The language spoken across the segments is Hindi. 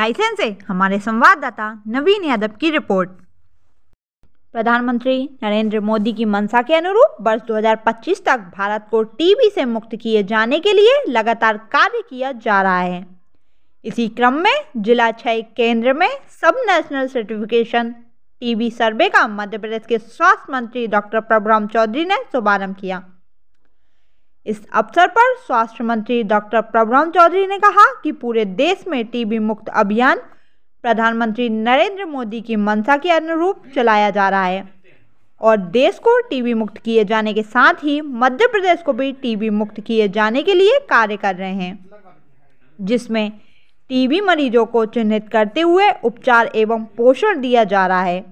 रायसेन से हमारे संवाददाता नवीन यादव की रिपोर्ट प्रधानमंत्री नरेंद्र मोदी की मंशा के अनुरूप वर्ष 2025 तक भारत को टीबी से मुक्त किए जाने के लिए लगातार कार्य किया जा रहा है इसी क्रम में जिला क्षय केंद्र में सब नेशनल सर्टिफिकेशन टीबी सर्वे का मध्य प्रदेश के स्वास्थ्य मंत्री डॉक्टर प्रभुराम चौधरी ने शुभारंभ किया इस अवसर पर स्वास्थ्य मंत्री डॉक्टर प्रभुराम चौधरी ने कहा कि पूरे देश में टीबी मुक्त अभियान प्रधानमंत्री नरेंद्र मोदी की मंशा के अनुरूप चलाया जा रहा है और देश को टीबी मुक्त किए जाने के साथ ही मध्य प्रदेश को भी टीबी मुक्त किए जाने के लिए कार्य कर रहे हैं जिसमें टीबी मरीजों को चिन्हित करते हुए उपचार एवं पोषण दिया जा रहा है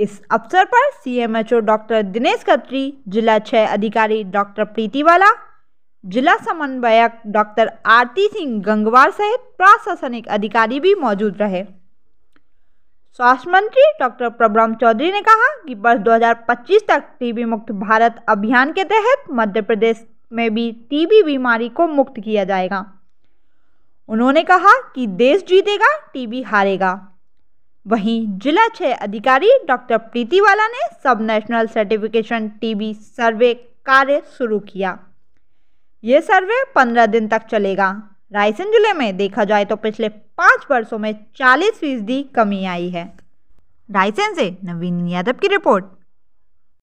इस अवसर पर सीएमएचओ डॉक्टर दिनेश खत्री जिला छह अधिकारी डॉक्टर प्रीतिवाला जिला समन्वयक डॉक्टर आरती सिंह गंगवार सहित प्रशासनिक अधिकारी भी मौजूद रहे स्वास्थ्य मंत्री डॉक्टर प्रभुराम चौधरी ने कहा कि वर्ष 2025 तक टीबी मुक्त भारत अभियान के तहत मध्य प्रदेश में भी टीबी बीमारी को मुक्त किया जाएगा उन्होंने कहा कि देश जीतेगा टीबी हारेगा वहीं जिला क्षय अधिकारी डॉक्टर प्रीतिवाला ने सब नेशनल सर्टिफिकेशन टीबी सर्वे कार्य शुरू किया ये सर्वे पंद्रह दिन तक चलेगा रायसेन जिले में देखा जाए तो पिछले पाँच वर्षों में चालीस फीसदी कमी आई है रायसेन से नवीन यादव की रिपोर्ट